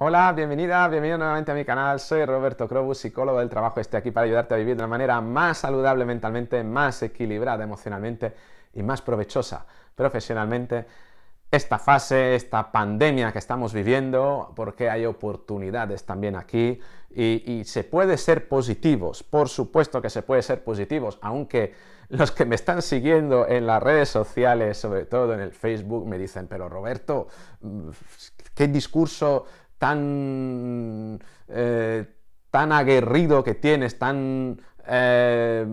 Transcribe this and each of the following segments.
Hola, bienvenida, bienvenido nuevamente a mi canal. Soy Roberto Crobus, psicólogo del trabajo. Estoy aquí para ayudarte a vivir de una manera más saludable mentalmente, más equilibrada emocionalmente y más provechosa profesionalmente esta fase, esta pandemia que estamos viviendo, porque hay oportunidades también aquí y, y, se puede ser positivos, por supuesto que se puede ser positivos, aunque los que me están siguiendo en las redes sociales, sobre todo en el Facebook, me dicen, pero Roberto, mm, ¿qué discurso tan, eh, tan aguerrido que tienes, tan eh,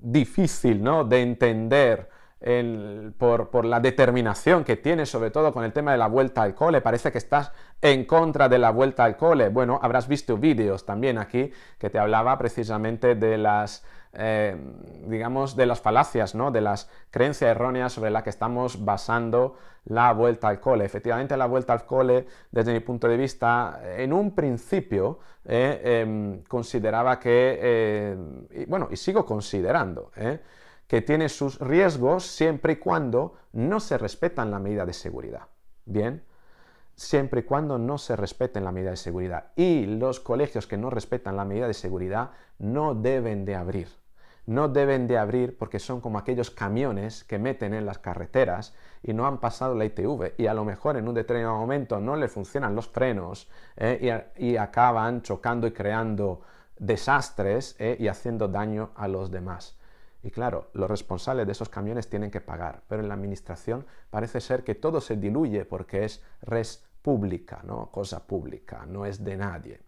difícil ¿no? de entender. por, por, la determinación que tienes, sobre todo con el tema de la vuelta al cole. Parece que estás en contra de la vuelta al cole. Bueno, habrás visto vídeos también aquí que te hablaba precisamente de las eh, digamos, de las falacias, ¿no? de las creencias erróneas sobre las que estamos basando la vuelta al cole. Efectivamente, la vuelta al cole, desde mi punto de vista, en un principio eh, em, consideraba que, eh, bueno, y sigo considerando, que tiene sus riesgos siempre y cuando no se respetan la medida de seguridad. Bien, siempre y cuando no se respeten la medida de seguridad. Y los colegios que no respetan la medida de seguridad no deben de abrir no deben de abrir porque son como aquellos camiones que meten en las carreteras y no han pasado la ITV y a lo mejor en un determinado momento no le funcionan los frenos eh, y, acaban chocando y creando desastres eh, y haciendo daño a los demás. Y claro, los responsables de esos camiones tienen que pagar, pero en la administración parece ser que todo se diluye porque es res pública, ¿no? cosa pública, no es de nadie.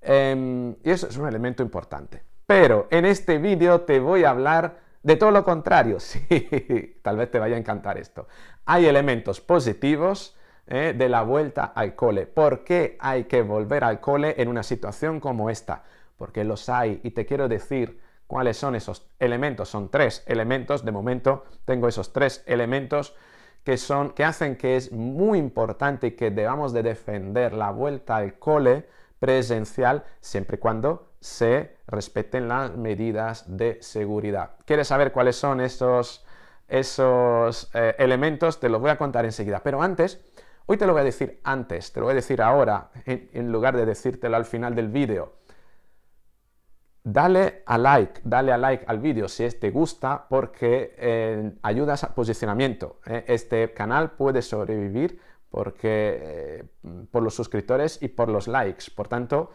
Em, y eso es un elemento importante. Pero en este vídeo te voy a hablar de todo lo contrario. Sí, tal vez te vaya a encantar esto. Hay elementos positivos eh, de la vuelta al cole. ¿Por qué hay que volver al cole en una situación como esta? Porque los hay y te quiero decir cuáles son esos elementos. Son tres elementos. De momento tengo esos tres elementos que, son, que hacen que es muy importante y que debamos de defender la vuelta al cole presencial siempre y cuando se respeten las medidas de seguridad. ¿Quieres saber cuáles son esos eh, elementos? Te los voy a contar enseguida. Pero antes, hoy te lo voy a decir antes, te lo voy a decir ahora, en, lugar de decírtelo al final del vídeo. Dale a like, dale a like al vídeo si te gusta porque eh, ayudas al posicionamiento. Eh. Este canal puede sobrevivir porque, eh, por los suscriptores y por los likes. Por tanto,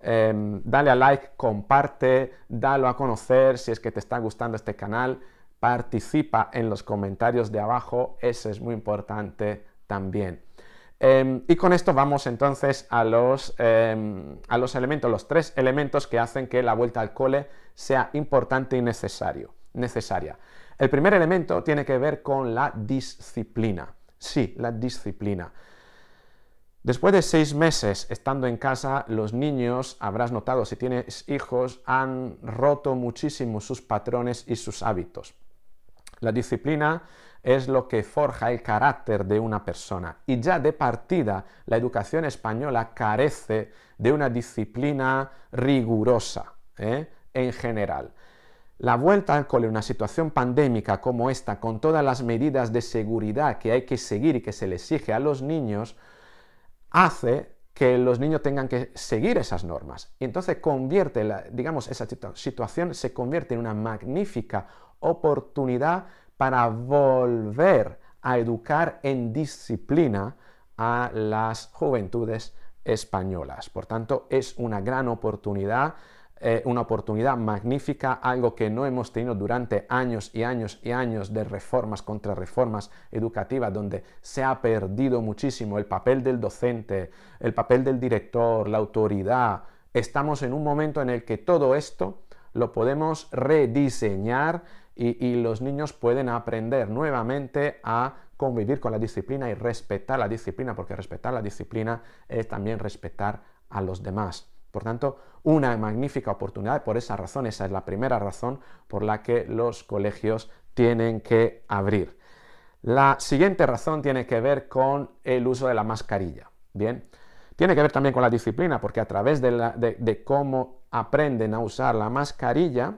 em, dale a like, comparte, dalo a conocer si es que te está gustando este canal, participa en los comentarios de abajo, eso es muy importante también. Em, y con esto vamos entonces a los, em, a los elementos, los tres elementos que hacen que la vuelta al cole sea importante y necesaria. El primer elemento tiene que ver con la disciplina. Sí, la disciplina. Después de seis meses estando en casa, los niños, habrás notado si tienes hijos, han roto muchísimo sus patrones y sus hábitos. La disciplina es lo que forja el carácter de una persona. Y ya de partida, la educación española carece de una disciplina rigurosa ¿eh? en general. La vuelta al cole, una situación pandémica como esta, con todas las medidas de seguridad que hay que seguir y que se le exige a los niños, hace que los niños tengan que seguir esas normas. Y entonces convierte, digamos, esa situación se convierte en una magnífica oportunidad para volver a educar en disciplina a las juventudes españolas. Por tanto, es una gran oportunidad eh, una oportunidad magnífica, algo que no hemos tenido durante años y años y años de reformas, contra reformas educativas, donde se ha perdido muchísimo el papel del docente, el papel del director, la autoridad. Estamos en un momento en el que todo esto lo podemos rediseñar y los niños pueden aprender nuevamente a convivir con la disciplina y respetar la disciplina, porque respetar la disciplina es también respetar a los demás. Por tanto, una magnífica oportunidad, por esa razón, esa es la primera razón por la que los colegios tienen que abrir. La siguiente razón tiene que ver con el uso de la mascarilla. Bien, tiene que ver también con la disciplina, porque a través de, cómo aprenden a usar la mascarilla,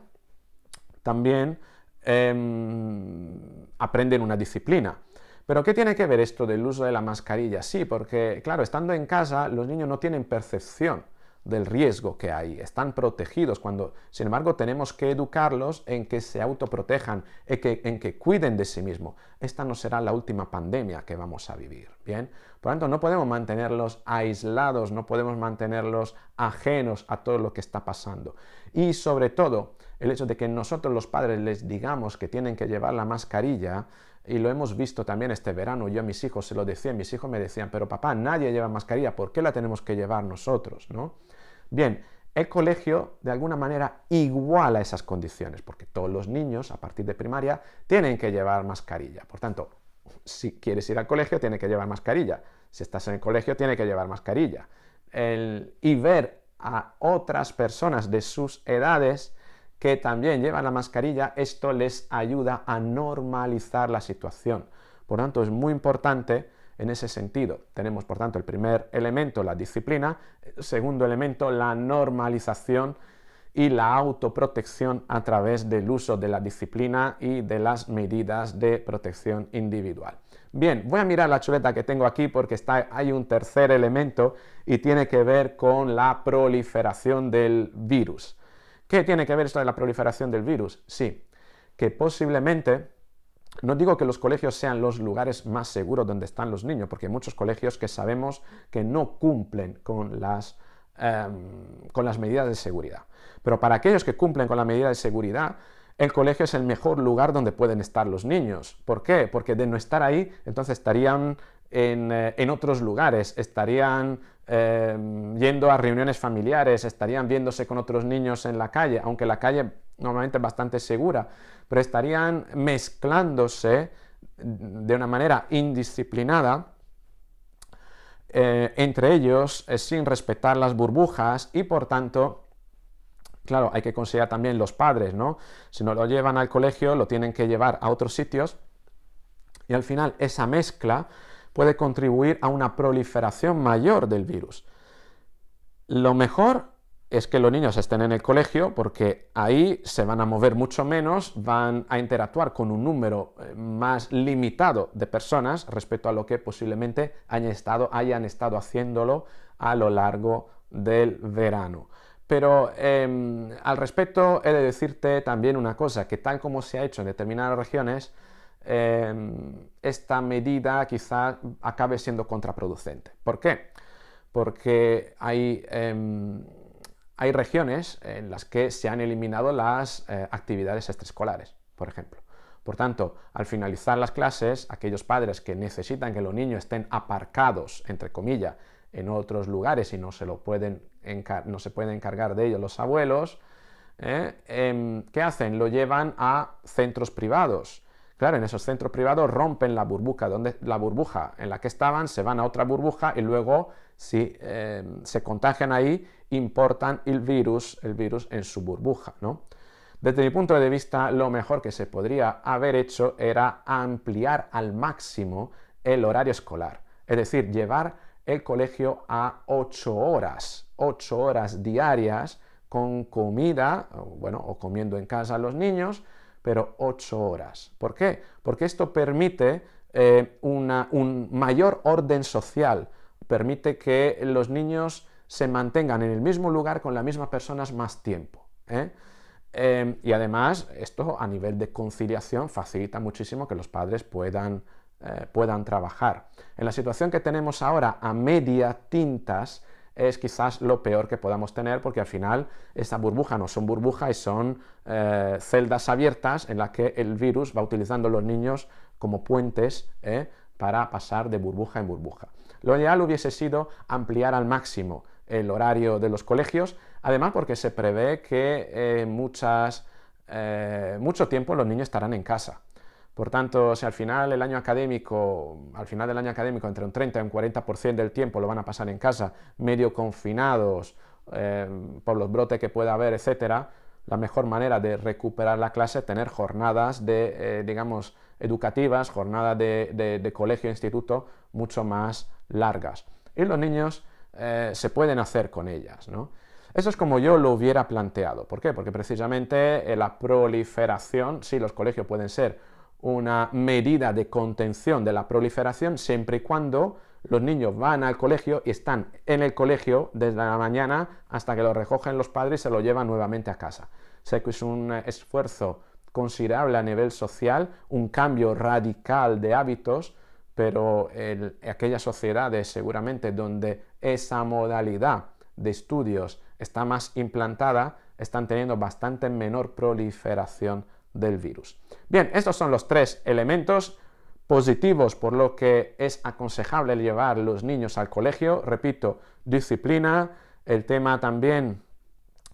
también em, aprenden una disciplina. Pero ¿qué tiene que ver esto del uso de la mascarilla? Sí, porque claro, estando en casa los niños no tienen percepción del riesgo que hay, están protegidos, cuando sin embargo tenemos que educarlos en que se autoprotejan, en que, en que cuiden de sí mismos. Esta no será la última pandemia que vamos a vivir, ¿bien? Por lo tanto, no podemos mantenerlos aislados, no podemos mantenerlos ajenos a todo lo que está pasando. Y sobre todo, el hecho de que nosotros los padres les digamos que tienen que llevar la mascarilla, y lo hemos visto también este verano, yo a mis hijos se lo decía, mis hijos me decían, pero papá, nadie lleva mascarilla, ¿por qué la tenemos que llevar nosotros? ¿no? Bien, el colegio de alguna manera iguala esas condiciones, porque todos los niños a partir de primaria tienen que llevar mascarilla. Por tanto, si quieres ir al colegio, tiene que llevar mascarilla. Si estás en el colegio, tiene que llevar mascarilla. y ver a otras personas de sus edades que también llevan la mascarilla, esto les ayuda a normalizar la situación. Por tanto, es muy importante en ese sentido, tenemos por tanto el primer elemento, la disciplina, el segundo elemento, la normalización y la autoprotección a través del uso de la disciplina y de las medidas de protección individual. Bien, voy a mirar la chuleta que tengo aquí porque hay un tercer elemento y tiene que ver con la proliferación del virus. ¿Qué tiene que ver esto de la proliferación del virus? Sí, que posiblemente no digo que los colegios sean los lugares más seguros donde están los niños, porque hay muchos colegios que sabemos que no cumplen con las, em, con las medidas de seguridad. Pero para aquellos que cumplen con la medida de seguridad, el colegio es el mejor lugar donde pueden estar los niños. ¿Por qué? Porque de no estar ahí, entonces estarían en, eh, otros lugares, estarían em, yendo a reuniones familiares, estarían viéndose con otros niños en la calle, aunque la calle normalmente es bastante segura pero estarían mezclándose de una manera indisciplinada eh, entre ellos eh, sin respetar las burbujas y por tanto, claro, hay que considerar también los padres, ¿no? Si no lo llevan al colegio, lo tienen que llevar a otros sitios y al final esa mezcla puede contribuir a una proliferación mayor del virus. Lo mejor es que los niños estén en el colegio porque ahí se van a mover mucho menos, van a interactuar con un número eh, más limitado de personas respecto a lo que posiblemente hayan estado, hayan estado haciéndolo a lo largo del verano. Pero em, al respecto he de decirte también una cosa, que tal como se ha hecho en determinadas regiones, em, esta medida quizá acabe siendo contraproducente. ¿Por qué? Porque hay... Em, hay regiones en las que se han eliminado las eh, actividades extraescolares, por ejemplo. Por tanto, al finalizar las clases, aquellos padres que necesitan que los niños estén aparcados, entre comillas, en otros lugares y no se, lo pueden no se encargar de ellos los abuelos, eh, em, ¿qué hacen? Lo llevan a centros privados Claro, en esos centros privados rompen la burbuja, donde, la burbuja en la que estaban, se van a otra burbuja y luego, si em, se contagian ahí, importan el virus, el virus en su burbuja, ¿no? Desde mi punto de vista, lo mejor que se podría haber hecho era ampliar al máximo el horario escolar, es decir, llevar el colegio a 8 horas, 8 horas diarias con comida, bueno, o comiendo en casa a los niños, pero 8 horas. ¿Por qué? Porque esto permite eh, un mayor orden social, permite que los niños se mantengan en el mismo lugar con las mismas personas más tiempo. ¿eh? Em, y además, esto a nivel de conciliación facilita muchísimo que los padres puedan eh, trabajar. En la situación que tenemos ahora, a media tintas, es quizás lo peor que podamos tener porque al final esta burbuja no son burbujas y son eh, celdas abiertas en las que el virus va utilizando los niños como puentes eh, para pasar de burbuja en burbuja. Lo ideal hubiese sido ampliar al máximo el horario de los colegios, además porque se prevé que eh, mucho tiempo los niños estarán en casa. Por tanto, si al final el año académico, al final del año académico, entre un 30 y un 40% del tiempo lo van a pasar en casa, medio confinados eh, por los brotes que pueda haber, etc., la mejor manera de recuperar la clase es tener jornadas de, eh, digamos, educativas, jornadas de, colegio e colegio, instituto, mucho más largas. Y los niños eh, se pueden hacer con ellas, Eso es como yo lo hubiera planteado. ¿Por qué? Porque precisamente la proliferación, sí, los colegios pueden ser una medida de contención de la proliferación siempre y cuando los niños van al colegio y están en el colegio desde la mañana hasta que lo recogen los padres y se lo llevan nuevamente a casa. Sé que es un esfuerzo considerable a nivel social, un cambio radical de hábitos, pero en aquellas sociedades seguramente donde esa modalidad de estudios está más implantada, están teniendo bastante menor proliferación del virus. Bien, estos son los tres elementos positivos por lo que es aconsejable llevar los niños al colegio. Repito, disciplina, el tema también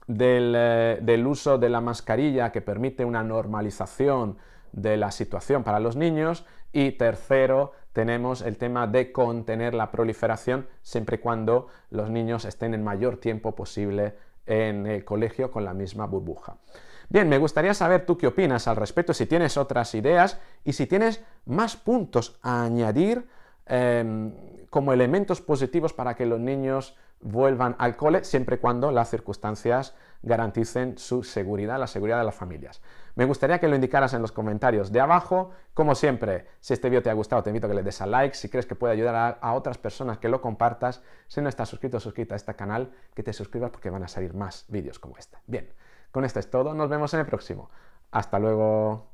del, eh, del, uso de la mascarilla que permite una normalización de la situación para los niños. Y tercero, tenemos el tema de contener la proliferación siempre y cuando los niños estén el mayor tiempo posible en el colegio con la misma burbuja. Bien, me gustaría saber tú qué opinas al respecto, si tienes otras ideas y si tienes más puntos a añadir em, como elementos positivos para que los niños vuelvan al cole, siempre y cuando las circunstancias garanticen su seguridad, la seguridad de las familias. Me gustaría que lo indicaras en los comentarios de abajo. Como siempre, si este vídeo te ha gustado, te invito a que le des a like. Si crees que puede ayudar a, otras personas, que lo compartas. Si no estás suscrito, suscrita a este canal, que te suscribas porque van a salir más vídeos como este. Bien. Con esto es todo, nos vemos en el próximo. Hasta luego.